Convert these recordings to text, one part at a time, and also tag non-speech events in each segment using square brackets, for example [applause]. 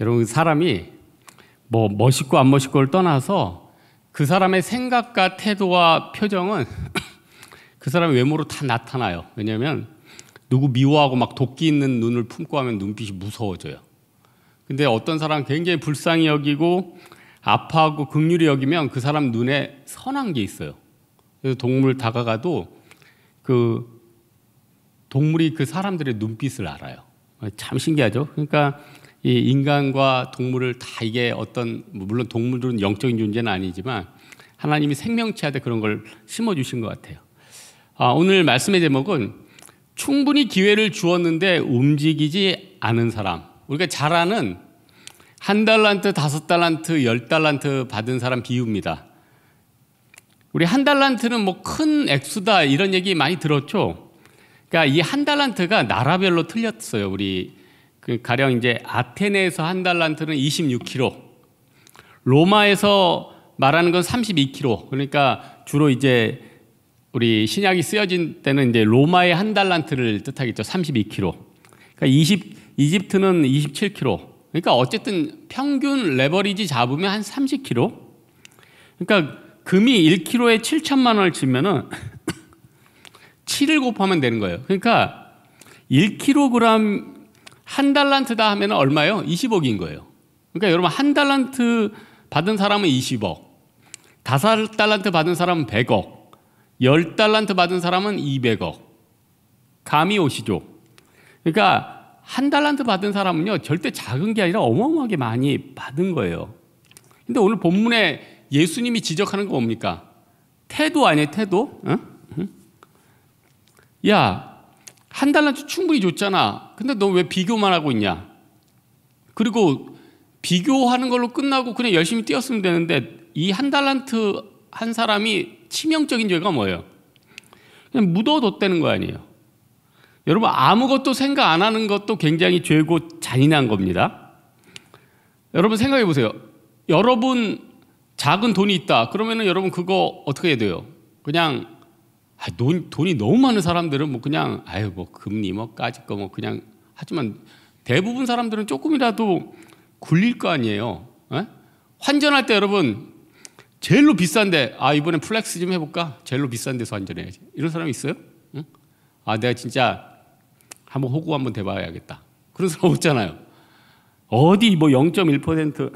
여러분 그 사람이 뭐 멋있고 안 멋있고를 떠나서 그 사람의 생각과 태도와 표정은 [clears throat] 그 사람의 외모로 다 나타나요. 왜냐하면 누구 미워하고 막 독기 있는 눈을 품고 하면 눈빛이 무서워져요. 근데 어떤 사람 굉장히 불쌍히 여기고 아파하고 극률이 여기면 그 사람 눈에 선한 게 있어요. 그래서 동물 다가가도 그 동물이 그 사람들의 눈빛을 알아요. 참 신기하죠. 그러니까 이 인간과 동물을 다 이게 어떤 뭐 물론 동물들은 영적인 존재는 아니지만 하나님이 생명체한테 그런 걸 심어 주신 것 같아요. 아, 오늘 말씀의 제목은 충분히 기회를 주었는데 움직이지 않은 사람. 우리가 잘 아는 한 달란트, 다섯 달란트, 열 달란트 받은 사람 비유입니다. 우리 한 달란트는 뭐 큰 액수다 이런 얘기 많이 들었죠. 그러니까 이 한 달란트가 나라별로 틀렸어요. 우리 그 가령 이제 아테네에서 한 달란트는 26kg, 로마에서 말하는 건 32kg. 그러니까 주로 이제 우리 신약이 쓰여진 때는 이제 로마의 한 달란트를 뜻하겠죠. 32kg. 그러니까 20, 이집트는 27kg. 그러니까 어쨌든 평균 레버리지 잡으면 한 30kg. 그러니까 금이 1kg에 7천만 원을 치면은 7을 [laughs] 곱하면 되는 거예요. 그러니까 1kg 한 달란트다 하면 얼마요? 20억인 거예요. 그러니까 여러분 한 달란트 받은 사람은 20억, 다섯 달란트 받은 사람은 100억, 열 달란트 받은 사람은 200억. 감이 오시죠? 그러니까 한 달란트 받은 사람은요 절대 작은 게 아니라 어마어마하게 많이 받은 거예요. 근데 오늘 본문에 예수님이 지적하는 거 뭡니까? 태도 아니에요 태도? 응? 응? 야한 달란트 충분히 줬잖아. 근데 너 왜 비교만 하고 있냐? 그리고 비교하는 걸로 끝나고 그냥 열심히 뛰었으면 되는데 이 한 달란트 한 사람이 치명적인 죄가 뭐예요? 그냥 묻어뒀다는 거 아니에요. 여러분 아무것도 생각 안 하는 것도 굉장히 죄고 잔인한 겁니다. 여러분 생각해 보세요. 여러분 작은 돈이 있다. 그러면은 여러분 그거 어떻게 해야 돼요? 그냥 아, 돈, 돈이 너무 많은 사람들은 뭐 그냥 아유 뭐 금리 뭐 까짓 거뭐 그냥 하지만 대부분 사람들은 조금이라도 굴릴 거 아니에요. 에? 예? 환전할 때 여러분 제일로 비싼데 아 이번엔 플렉스 좀 해볼까? 제일로 비싼 데서 환전해야지. 이런 사람이 있어요? 응? 아 내가 진짜 한번 호구 한번 대봐야겠다. 그런 사람 없잖아요. 어디 뭐 0.1%좀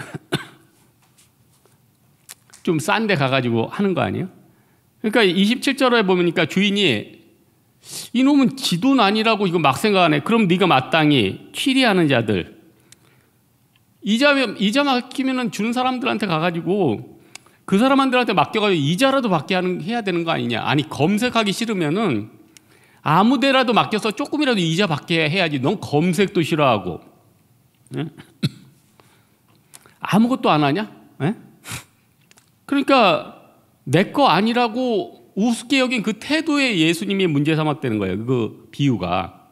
싼 데 [laughs] 가가지고 하는 거 아니에요? 그러니까 27절에 보니까 주인이 이놈은 지돈 아니라고 이거 막 생각하네. 그럼 네가 마땅히 취리하는 자들. 이자 이자 맡기면 주는 사람들한테 가가지고 그 사람들한테 맡겨가지고 이자라도 받게 하는 해야 되는 거 아니냐? 아니 검색하기 싫으면은 아무데라도 맡겨서 조금이라도 이자 받게 해야지. 넌 검색도 싫어하고 네? 아무것도 안 하냐? 네? 그러니까 내거 아니라고 우습게 여긴 그 태도에 예수님이 문제 삼았다는 거예요. 그 비유가.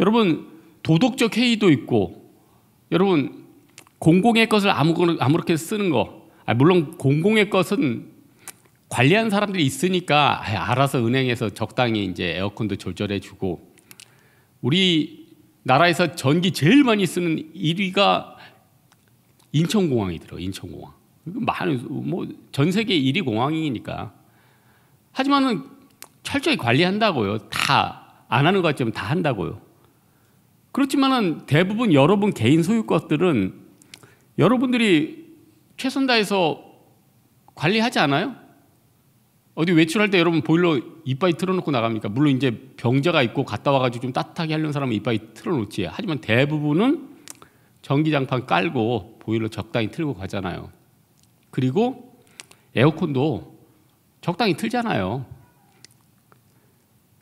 여러분, 도덕적 해이도 있고, 여러분, 공공의 것을 아무렇게 쓰는 거. 아, 물론 공공의 것은 관리하는 사람들이 있으니까 아, 알아서 은행에서 적당히 이제 에어컨도 조절해 주고 우리 나라에서 전기 제일 많이 쓰는 1위가 인천공항이 들어 인천공항 많은 뭐 전 세계 1위 공항이니까. 하지만은 철저히 관리한다고요. 다 안 하는 것 같지만 다 한다고요. 그렇지만은 대부분 여러분 개인 소유것들은 여러분들이 최선 다해서 관리하지 않아요? 어디 외출할 때 여러분 보일러 이빨이 틀어놓고 나갑니까? 물론 이제 병자가 있고 갔다 와가지고 좀 따뜻하게 하려는 사람은 이빨이 틀어놓지. 하지만 대부분은 전기장판 깔고 보일러 적당히 틀고 가잖아요. 그리고 에어컨도 적당히 틀잖아요.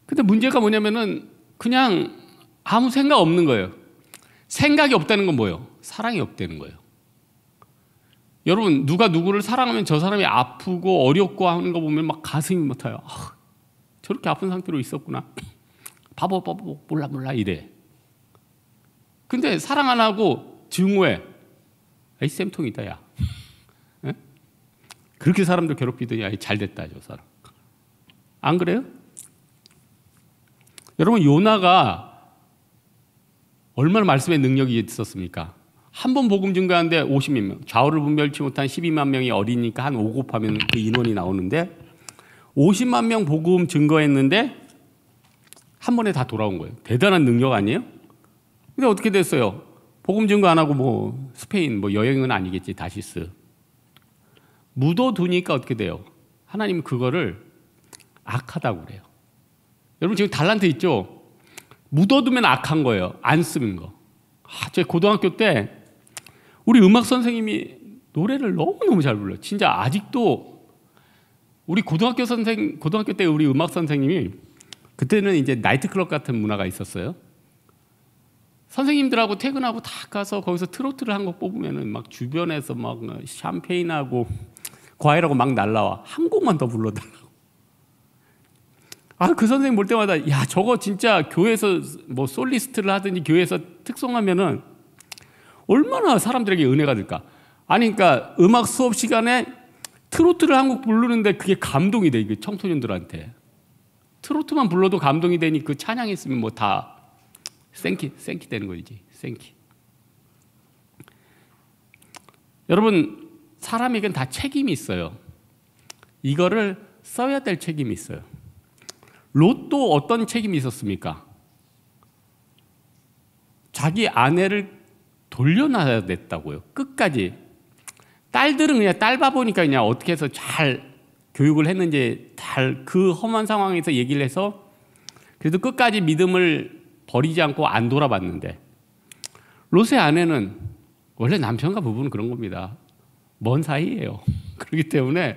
근데 문제가 뭐냐면은 그냥 아무 생각 없는 거예요. 생각이 없다는 건 뭐예요? 사랑이 없다는 거예요. 여러분 누가 누구를 사랑하면 저 사람이 아프고 어렵고 하는 거 보면 막 가슴이 못타요 아, 저렇게 아픈 상태로 있었구나. [sniffs] 바보 바보 몰라 몰라 이래. 근데 사랑 안 하고 증오해. 에이 쌤통이다 야. 그렇게 사람들 괴롭히더니 아예 잘 됐다 저 사람. 안 그래요? 여러분 요나가 얼마나 말씀의 능력이 있었습니까? 한 번 복음 증가하는데 50만 명, 좌우를 분별치 못한 12만 명이 어리니까 한5 곱하면 그 인원이 나오는데 50만 명 복음 증거했는데 한 번에 다 돌아온 거예요. 대단한 능력 아니에요? 근데 어떻게 됐어요? 복음 증거 안 하고 뭐 스페인 뭐 여행은 아니겠지 다시스 묻어두니까 어떻게 돼요? 하나님 그거를 악하다고 그래요. 여러분 지금 달란트 있죠? 묻어두면 악한 거예요. 안 쓰는 거. 아, 제 고등학교 때 우리 음악 선생님이 노래를 너무너무 잘 불러요. 진짜 아직도 우리 고등학교 선생 고등학교 때 우리 음악 선생님이 그때는 이제 나이트클럽 같은 문화가 있었어요. 선생님들하고 퇴근하고 다 가서 거기서 트로트를 한 거 뽑으면은 막 주변에서 막 샴페인하고 과외라고 막 날라와. 한 곡만 더 불러달라고. 아, 그 선생님 볼 때마다, 야, 저거 진짜 교회에서 뭐 솔리스트를 하든지 교회에서 특성하면은 얼마나 사람들에게 은혜가 될까. 아니, 그러니까 음악 수업 시간에 트로트를 한곡 부르는데 그게 감동이 돼, 이게 그 청소년들한테. 트로트만 불러도 감동이 되니 그 찬양이 있으면 뭐다 생키, 생키 되는 거지. 생키. 여러분, 사람에겐 다 책임이 있어요. 이거를 써야 될 책임이 있어요. 롯도 어떤 책임이 있었습니까? 자기 아내를 돌려놔야 됐다고요. 끝까지. 딸들은 그냥 딸바 보니까 그냥 어떻게 해서 잘 교육을 했는지 잘 그 험한 상황에서 얘기를 해서 그래도 끝까지 믿음을 버리지 않고 안 돌아봤는데 롯의 아내는 원래 남편과 부부는 그런 겁니다. 먼 사이예요. [laughs] 그렇기 때문에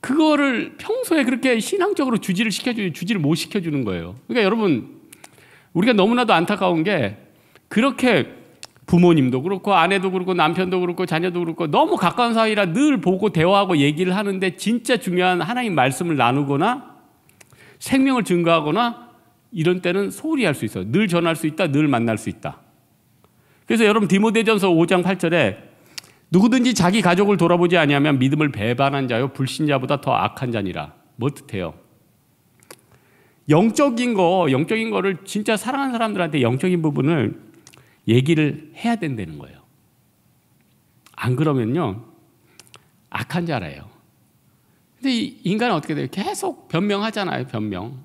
그거를 평소에 그렇게 신앙적으로 주지를 시켜주는 주지를 못 시켜주는 거예요. 그러니까 여러분 우리가 너무나도 안타까운 게 그렇게 부모님도 그렇고 아내도 그렇고 남편도 그렇고 자녀도 그렇고 너무 가까운 사이라 늘 보고 대화하고 얘기를 하는데 진짜 중요한 하나님 말씀을 나누거나 생명을 증거하거나 이런 때는 소홀히 할 수 있어요. 늘 전할 수 있다, 늘 만날 수 있다. 그래서 여러분 디모데전서 5장 8절에 누구든지 자기 가족을 돌아보지 아니하면 믿음을 배반한 자요 불신자보다 더 악한 자니라. 뭐 뜻해요? 영적인 거, 영적인 거를 진짜 사랑하는 사람들한테 영적인 부분을 얘기를 해야 된다는 거예요. 안 그러면요. 악한 자라요. 근데 인간은 어떻게 돼요? 계속 변명하잖아요, 변명.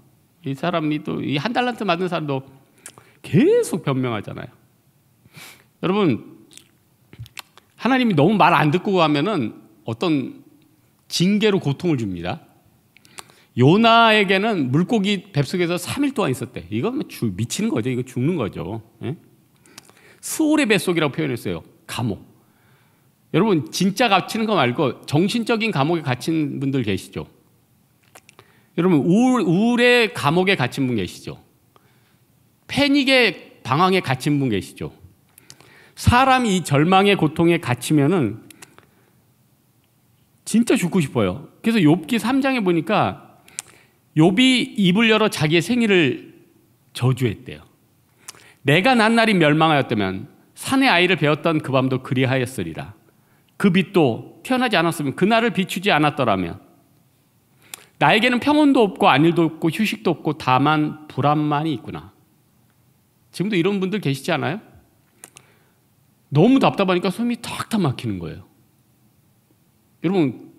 이 사람이 또 이 한 달란트 만든 사람도 계속 변명하잖아요. 여러분 하나님이 너무 말 안 듣고 가면은 어떤 징계로 고통을 줍니다. 요나에게는 물고기 뱃속에서 3일 동안 있었대. 이거 뭐 미치는 거죠. 이거 죽는 거죠. 수월의 예? 뱃속이라고 표현했어요. 감옥. 여러분 진짜 갇히는 거 말고 정신적인 감옥에 갇힌 분들 계시죠? 여러분 우울, 우울의 감옥에 갇힌 분 계시죠? 패닉의 방황에 갇힌 분 계시죠? 사람이 이 절망의 고통에 갇히면은 진짜 죽고 싶어요. 그래서 욥기 3장에 보니까 욥이 입을 열어 자기의 생일을 저주했대요. 내가 난날이 멸망하였다면 산의 아이를 배웠던그 밤도 그리하였으리라. 그 빛도 태어나지 않았으면 그날을 비추지 않았더라면 나에게는 평온도 없고 안일도 없고 휴식도 없고 다만 불안만이 있구나. 지금도 이런 분들 계시지 않아요? 너무 답답하니까 숨이 탁탁 막히는 거예요. 여러분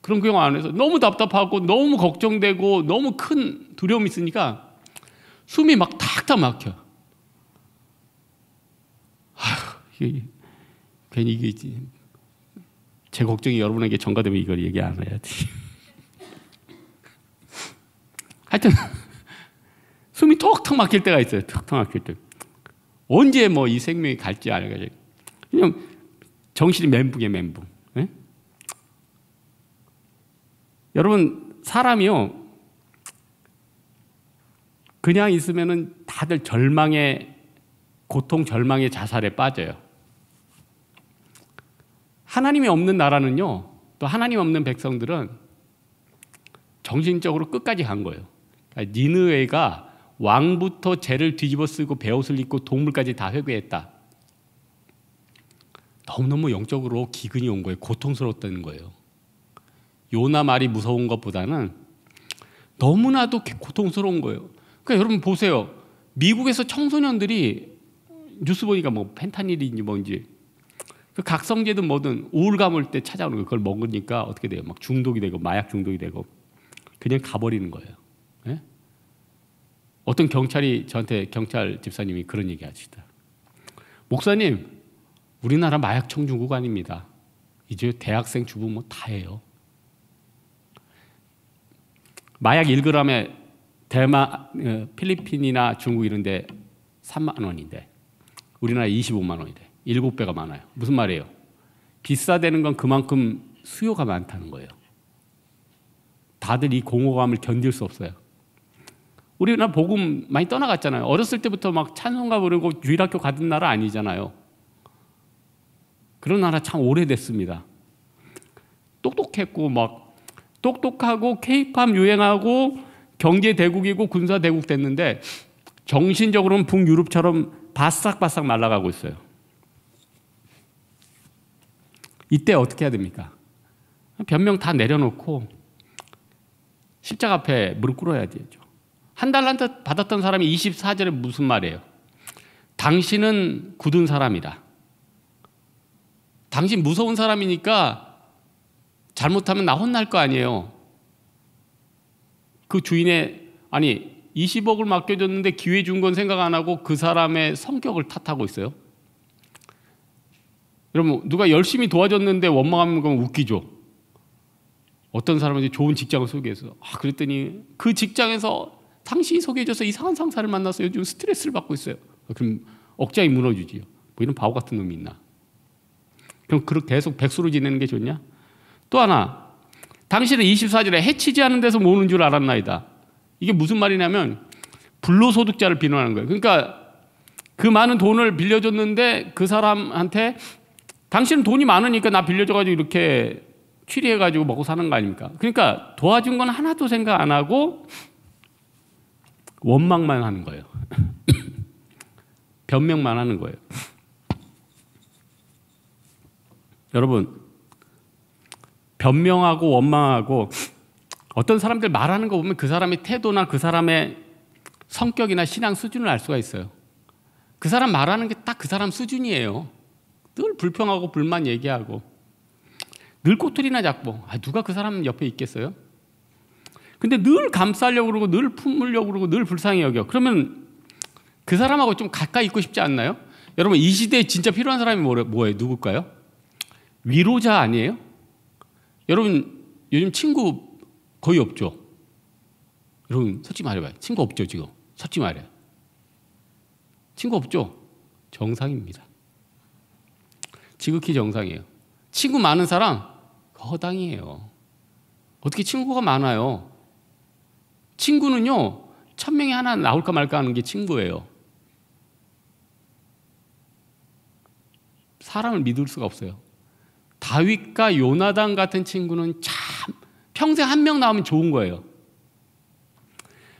그런 경우 안에서 너무 답답하고 너무 걱정되고 너무 큰 두려움이 있으니까 숨이 막 탁탁 막혀. 아, 이게 괜히 이게 제 걱정이 여러분에게 전가되면 이걸 얘기 안 해야지. [laughs] 하여튼 숨이 턱턱 막힐 때가 있어요. 턱턱 막힐 때. 언제 뭐 이 생명이 갈지 알아가지 그냥 정신이 멘붕에요 멘붕. 예? 여러분, 사람이요. 그냥 있으면은 다들 절망의 고통, 절망의 자살에 빠져요. 하나님이 없는 나라는요. 또 하나님 없는 백성들은 정신적으로 끝까지 간 거예요. 그러니까 니느웨가 왕부터 죄를 뒤집어 쓰고 배옷을 입고 동물까지 다 회개했다. 너무너무 영적으로 기근이 온 거예요. 고통스러웠다는 거예요. 요나 말이 무서운 것보다는 너무나도 고통스러운 거예요. 그러니까 여러분 보세요. 미국에서 청소년들이 뉴스 보니까 뭐 펜타닐인지 뭔지 그 각성제든 뭐든 우울감 을때 찾아오는 거예요. 그걸 먹으니까 어떻게 돼요? 막 중독이 되고 마약 중독이 되고 그냥 가버리는 거예요. 네? 어떤 경찰이 저한테 경찰 집사님이 그런 얘기 하시다. 목사님 우리나라 마약 청중국 아닙니다. 이제 대학생 주부 뭐 다 해요. 마약 1g에 대마 어, 필리핀이나 중국 이런 데 3만 원인데 우리나라 25만 원이래. 7배가 많아요. 무슨 말이에요? 비싸다는 건 그만큼 수요가 많다는 거예요. 다들 이 공허감을 견딜 수 없어요. 우리나라 복음 많이 떠나갔잖아요. 어렸을 때부터 막 찬송가 부르고 유일학교 가던 나라 아니잖아요. 그런 나라 참 오래됐습니다. 똑똑했고 막 똑똑하고 케이팝 유행하고 경제 대국이고 군사 대국 됐는데 정신적으로는 북유럽처럼 바싹바싹 말라가고 있어요. 이때 어떻게 해야 됩니까? 변명 다 내려놓고 십자가 앞에 무릎 꿇어야 되죠. 한 달란트 받았던 사람이 24절에 무슨 말이에요? 당신은 굳은 사람이다. 당신 무서운 사람이니까 잘못하면 나 혼날 거 아니에요. 그 주인의 아니 20억을 맡겨줬는데 기회 준 건 생각 안 하고 그 사람의 성격을 탓하고 있어요. 여러분 누가 열심히 도와줬는데 원망하면 그럼 웃기죠. 어떤 사람한테 좋은 직장을 소개해서 아 그랬더니 그 직장에서 당신이 소개해줘서 이상한 상사를 만나서 요즘 스트레스를 받고 있어요. 그럼 억장이 무너지지요. 뭐 이런 바보 같은 놈이 있나? 그럼 그렇게 계속 백수로 지내는 게 좋냐? 또 하나, 당신은 24절에 해치지 않은 데서 모는줄 알았나이다. 이게 무슨 말이냐면 불로소득자를 비난하는 거예요. 그러니까 그 많은 돈을 빌려줬는데 그 사람한테 당신은 돈이 많으니까 나 빌려줘가지고 이렇게 취리해가지고 먹고 사는 거 아닙니까? 그러니까 도와준 건 하나도 생각 안 하고 원망만 하는 거예요. [laughs] 변명만 하는 거예요. 여러분, 변명하고 원망하고 어떤 사람들 말하는 거 보면 그 사람의 태도나 그 사람의 성격이나 신앙 수준을 알 수가 있어요. 그 사람 말하는 게 딱 그 사람 수준이에요. 늘 불평하고 불만 얘기하고 늘 꼬투리나 잡고 아, 누가 그 사람 옆에 있겠어요? 근데 늘 감싸려고 그러고 늘 품으려고 그러고 늘 불쌍히 여겨. 그러면 그 사람하고 좀 가까이 있고 싶지 않나요? 여러분 이 시대에 진짜 필요한 사람이 뭐예요? 누굴까요? 위로자 아니에요? 여러분 요즘 친구 거의 없죠? 여러분 솔직히 말해봐요. 친구 없죠 지금? 솔직히 말해. 요 친구 없죠? 정상입니다. 지극히 정상이에요. 친구 많은 사람 거당이에요 어떻게 친구가 많아요? 친구는요 천 명이 하나 나올까 말까 하는 게 친구예요. 사람을 믿을 수가 없어요. 다윗과 요나단 같은 친구는 참 평생 한 명 나오면 좋은 거예요.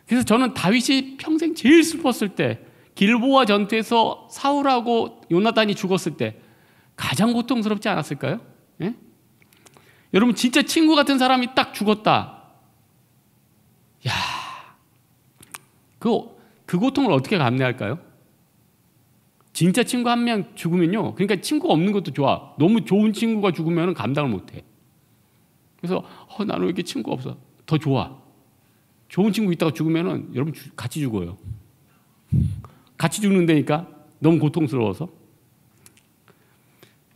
그래서 저는 다윗이 평생 제일 슬펐을 때길보아 전투에서 사울하고 요나단이 죽었을 때 가장 고통스럽지 않았을까요? 예? 여러분 진짜 친구 같은 사람이 딱 죽었다. 야, 그, 그 고통을 어떻게 감내할까요? 진짜 친구 한 명 죽으면요. 그러니까 친구가 없는 것도 좋아. 너무 좋은 친구가 죽으면 감당을 못 해. 그래서 어, 나는 왜 이렇게 친구가 없어? 더 좋아. 좋은 친구 있다가 죽으면 여러분 주, 같이 죽어요. 같이 죽는 데니까 너무 고통스러워서.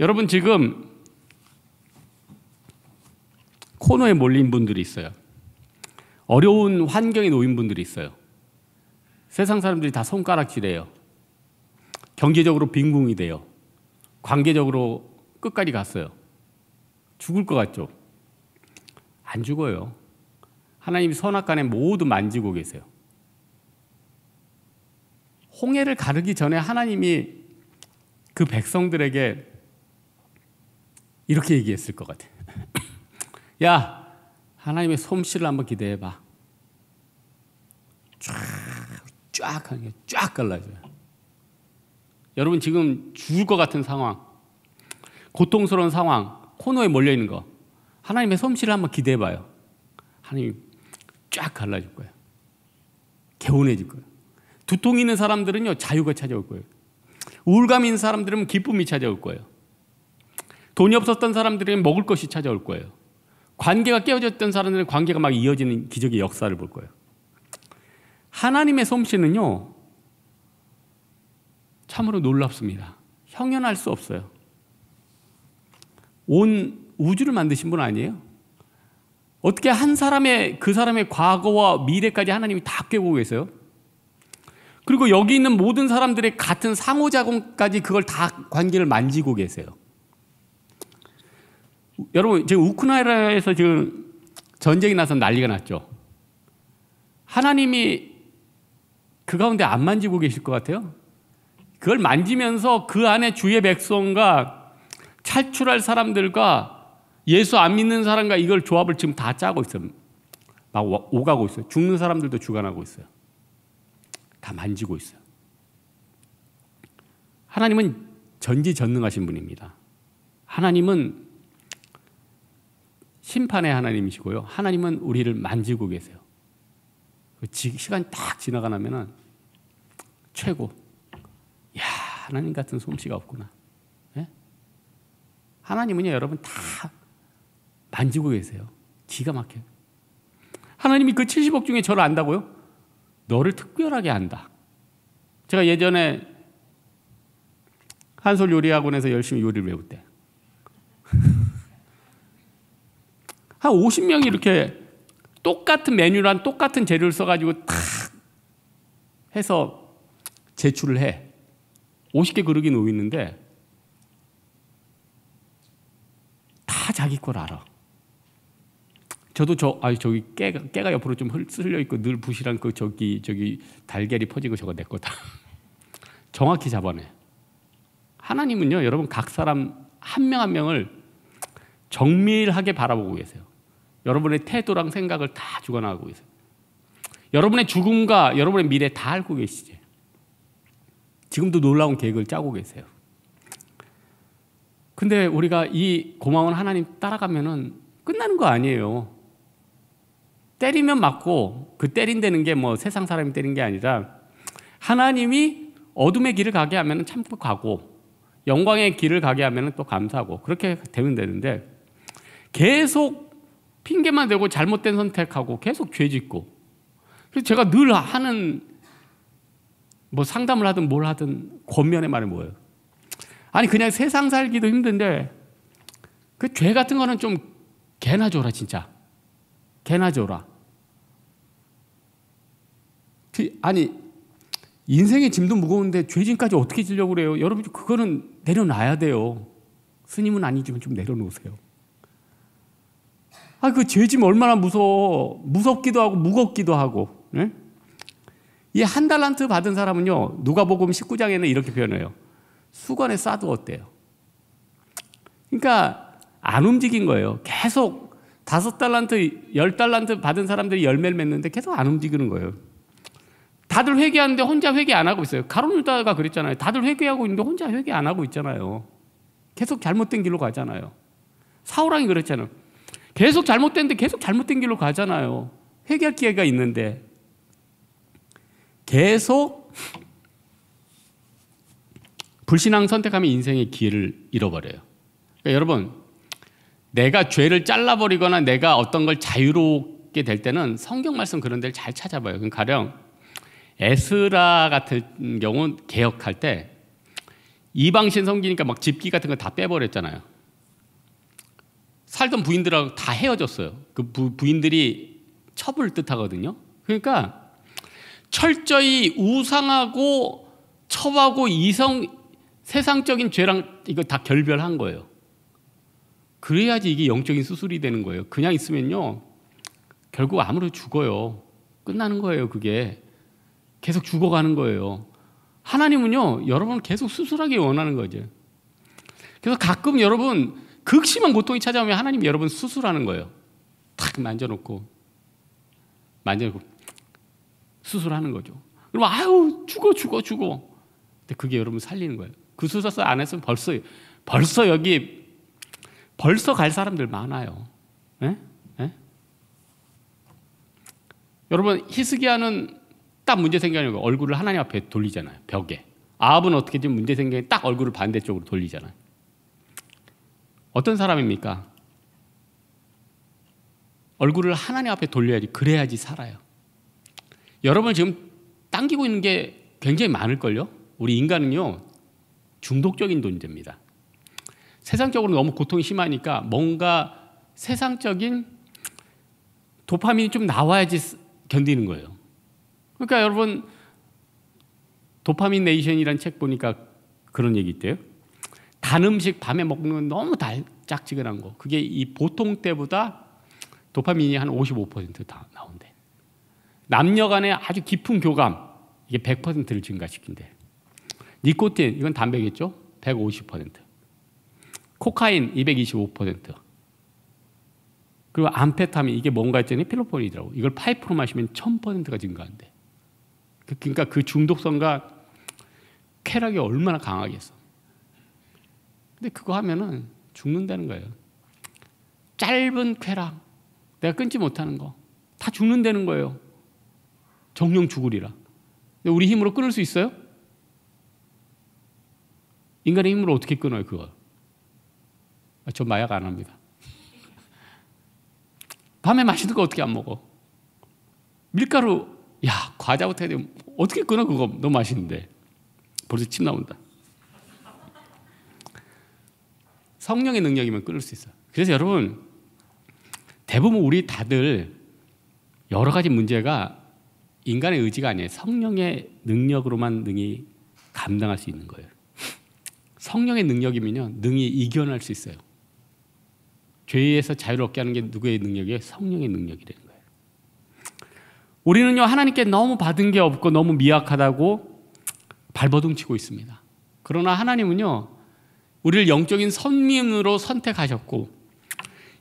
여러분 지금 코너에 몰린 분들이 있어요. 어려운 환경에 놓인 분들이 있어요. 세상 사람들이 다 손가락질해요. 경제적으로 빈궁이 돼요. 관계적으로 끝까지 갔어요. 죽을 것 같죠? 안 죽어요. 하나님이 선악간에 모두 만지고 계세요. 홍해를 가르기 전에 하나님이 그 백성들에게 이렇게 얘기했을 것 같아요. [laughs] 야, 하나님의 솜씨를 한번 기대해봐. 쫙, 쫙 하는 게쫙 갈라져요. 여러분 지금 죽을 것 같은 상황, 고통스러운 상황, 코너에 몰려 있는 거 하나님의 솜씨를 한번 기대해 봐요. 하나님 쫙 갈라질 거예요. 개운해질 거예요. 두통 있는 사람들은요 자유가 찾아올 거예요. 우울감 있는 사람들은 기쁨이 찾아올 거예요. 돈이 없었던 사람들은 먹을 것이 찾아올 거예요. 관계가 깨어졌던 사람들은 관계가 막 이어지는 기적의 역사를 볼 거예요. 하나님의 솜씨는요 참으로 놀랍습니다. 형연할 수 없어요. 온 우주를 만드신 분 아니에요? 어떻게 한 사람의 그 사람의 과거와 미래까지 하나님이 다 깨고 계세요? 그리고 여기 있는 모든 사람들의 같은 상호작용까지 그걸 다 관계를 만지고 계세요. 여러분 지금 우크라이나에서 지금 전쟁이 나서 난리가 났죠. 하나님이 그 가운데 안 만지고 계실 것 같아요? 그걸 만지면서 그 안에 주의 백성과 탈출할 사람들과 예수 안 믿는 사람과 이걸 조합을 지금 다 짜고 있어요. 막 오가고 있어요. 죽는 사람들도 주관하고 있어요. 다 만지고 있어요. 하나님은 전지전능하신 분입니다. 하나님은 심판의 하나님이시고요. 하나님은 우리를 만지고 계세요. 그 시간 딱 지나가 나면 최고. 야 하나님 같은 솜씨가 없구나. 예? 하나님은요 여러분 다 만지고 계세요. 기가 막혀. 요 하나님이 그 70억 중에 저를 안다고요? 너를 특별하게 안다. 제가 예전에 한솔 요리학원에서 열심히 요리를 배울 때. [laughs] 한 50명이 이렇게 똑같은 메뉴랑 똑같은 재료를 써가지고 탁 해서 제출을 해. 50개 그릇이 놓이는데다 자기 걸 알아. 저도 저, 아 저기 깨가, 깨가 옆으로 좀 흘, 려 있고 늘 부실한 그 저기, 저기 달걀이 퍼진 거 저거 내 거다. [laughs] 정확히 잡아내. 하나님은요, 여러분 각 사람 한 명한 한 명을 정밀하게 바라보고 계세요. 여러분의 태도랑 생각을 다 주관하고 계세요. 여러분의 죽음과 여러분의 미래 다 알고 계시지. 지금도 놀라운 계획을 짜고 계세요. 근데 우리가 이 고마운 하나님 따라가면은 끝나는 거 아니에요. 때리면 맞고 그 때린다는 게 뭐 세상 사람이 때린 게 아니라 하나님이 어둠의 길을 가게 하면 참고 가고 영광의 길을 가게 하면 또 감사하고 그렇게 되면 되는데 계속 핑계만 대고 잘못된 선택하고 계속 죄 짓고 그래서 제가 늘 하는 뭐 상담을 하든 뭘 하든 권면의 말이 뭐예요? 아니 그냥 세상 살기도 힘든데 그 죄 같은 거는 좀 개나 줘라 진짜 개나 줘라 그, 아니 인생의 짐도 무거운데 죄짐까지 어떻게 지려고 그래요? 여러분 그거는 내려놔야 돼요 스님은 아니지만 좀 내려놓으세요 아 그 죄짐 얼마나 무서워 무섭기도 하고 무겁기도 하고 네? 이한 달란트 받은 사람은요, 누가보음 19장에는 이렇게 표현해요. 수건에 싸도어때요 그러니까 안 움직인 거예요. 계속 다섯 달란트, 열 달란트 받은 사람들이 열매를 맺는데 계속 안 움직이는 거예요. 다들 회개하는데 혼자 회개 안 하고 있어요. 가로유다가 그랬잖아요. 다들 회개하고 있는데 혼자 회개 안 하고 있잖아요. 계속 잘못된 길로 가잖아요. 사우랑이 그랬잖아요. 계속 잘못됐는데 계속 잘못된 길로 가잖아요. 회개할 기회가 있는데 계속 불신앙 선택하면 인생의 기회를 잃어버려요. 그러니까 여러분, 내가 죄를 잘라버리거나 내가 어떤 걸 자유롭게 될 때는 성경 말씀 그런 데를 잘 찾아봐요. 가령 에스라 같은 경우 개혁할 때 이방신 성기니까 막 집기 같은 거 다 빼버렸잖아요. 살던 부인들하고 다 헤어졌어요. 그 부, 부인들이 첩을 뜻하거든요. 그러니까 철저히 우상하고 처하고 이성 세상적인 죄랑 이거 다 결별한 거예요. 그래야지 이게 영적인 수술이 되는 거예요. 그냥 있으면요. 결국 아무로 죽어요. 끝나는 거예요, 그게. 계속 죽어가는 거예요. 하나님은요, 여러분을 계속 수술하기 원하는 거죠. 그래서 가끔 여러분, 극심한 고통이 찾아오면 하나님 여러분 수술하는 거예요. 탁 만져놓고, 만져놓고, 수술하는 거죠. 그럼 아유 죽어 죽어 죽어. 근데 그게 여러분 살리는 거예요. 그 수술사 안에서 벌써 벌써 여기 벌써 갈 사람들 많아요. 에? 예? 에? 예? 여러분 히스기야는 딱 문제 생겨니 얼굴을 하나님 앞에 돌리잖아요. 벽에. 아합은 어떻게 든 문제 생기니 딱 얼굴을 반대쪽으로 돌리잖아요. 어떤 사람입니까? 얼굴을 하나님 앞에 돌려야지 그래야지 살아요. 여러분 지금 당기고 있는 게 굉장히 많을걸요? 우리 인간은요, 중독적인 존재입니다. 세상적으로 너무 고통이 심하니까 뭔가 세상적인 도파민이 좀 나와야지 견디는 거예요. 그러니까 여러분, 도파민 네이션이라는 책 보니까 그런 얘기 있대요. 단 음식 밤에 먹는 건 너무 달, 짝지근한 거. 그게 이 보통 때보다 도파민이 한 55% 나온대. 남녀 간의 아주 깊은 교감, 이게 100%를 증가시킨대. 니코틴, 이건 담배겠죠? 150%. 코카인, 225%. 그리고 암페타민, 이게 뭔가 했더니 필로폰이더라고. 이걸 8% 마시면 1000%가 증가한대. 그, 그러니까 그 중독성과 쾌락이 얼마나 강하겠어. 근데 그거 하면은 죽는다는 거예요. 짧은 쾌락, 내가 끊지 못하는 거. 다 죽는다는 거예요. 정령 죽으리라. 우리 힘으로 끊을 수 있어요? 인간의 힘으로 어떻게 끊어요, 그거? 아, 저 마약 안 합니다. [laughs] 밤에 마시는거 어떻게 안 먹어? 밀가루, 야, 과자부터 해야 돼. 어떻게 끊어, 그거? 너무 맛있는데. 벌써 침 나온다. 성령의 능력이면 끊을 수 있어. 그래서 여러분, 대부분 우리 다들 여러 가지 문제가 인간의 의지가 아니에요. 성령의 능력으로만 능히 감당할 수 있는 거예요. 성령의 능력이면요, 능히 이겨낼 수 있어요. 죄에서 자유롭게 하는 게 누구의 능력이에요? 성령의 능력이라는 거예요. 우리는요, 하나님께 너무 받은 게 없고 너무 미약하다고 발버둥치고 있습니다. 그러나 하나님은요, 우리를 영적인 선민으로 선택하셨고,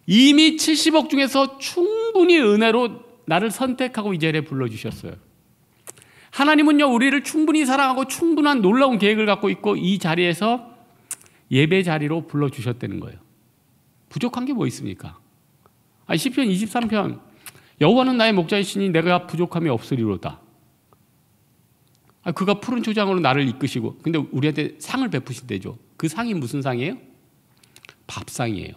이미 70억 중에서 충분히 은혜로 나를 선택하고 이 자리에 불러주셨어요. 하나님은요, 우리를 충분히 사랑하고 충분한 놀라운 계획을 갖고 있고 이 자리에서 예배 자리로 불러주셨다는 거예요. 부족한 게 뭐 있습니까? 아, 10편 23편. 여호와는 나의 목자이시니 내가 부족함이 없으리로다. 아, 그가 푸른 초장으로 나를 이끄시고. 근데 우리한테 상을 베푸신대죠. 그 상이 무슨 상이에요? 밥상이에요.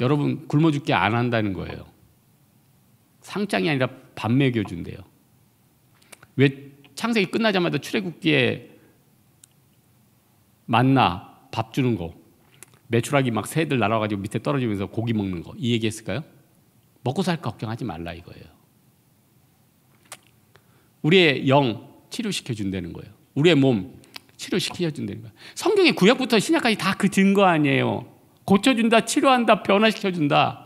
여러분 굶어 죽게 안 한다는 거예요. 상장이 아니라 밥 먹여 준대요. 왜 창세기 끝나자마자 출애굽기에 만나 밥 주는 거 메추라기 막 새들 날아가지고 밑에 떨어지면서 고기 먹는 거 이 얘기했을까요? 먹고 살 걱정하지 말라 이거예요. 우리의 영 치료시켜 준다는 거예요. 우리의 몸 치료시켜 준다는 거예요. 성경의 구약부터 신약까지 다그 증거 아니에요. 고쳐준다, 치료한다, 변화시켜준다.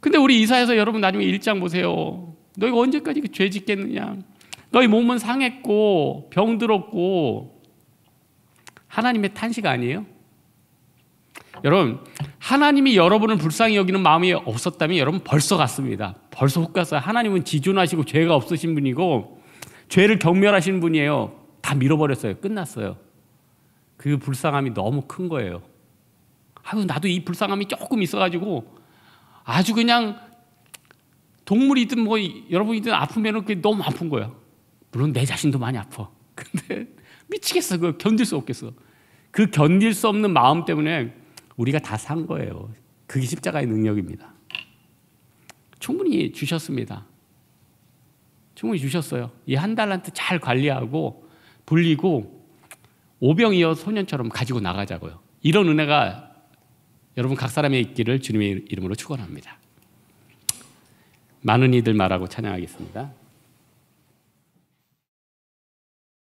근데 우리 이사에서 여러분 나중에 일장 보세요. 너희가 언제까지 그 죄 짓겠느냐? 너희 몸은 상했고 병들었고 하나님의 탄식 아니에요? 여러분 하나님이 여러분을 불쌍히 여기는 마음이 없었다면 여러분 벌써 갔습니다. 벌써 훅 갔어요. 하나님은 지존하시고 죄가 없으신 분이고 죄를 경멸하신 분이에요. 다 밀어버렸어요. 끝났어요. 그 불쌍함이 너무 큰 거예요. 아유, 나도 이 불쌍함이 조금 있어가지고 아주 그냥 동물이든 뭐 여러분이든 아프면 그게 너무 아픈 거야. 물론 내 자신도 많이 아파. [laughs] 근데 미치겠어. 그 견딜 수 없겠어. 그 견딜 수 없는 마음 때문에 우리가 다 산 거예요. 그게 십자가의 능력입니다. 충분히 주셨습니다. 충분히 주셨어요. 이 한 달란트 잘 관리하고 불리고 오병이어 소년처럼 가지고 나가자고요. 이런 은혜가 여러분 각사람의 있기를 주님의 이름으로 축원합니다. 많은 이들 말하고 찬양하겠습니다.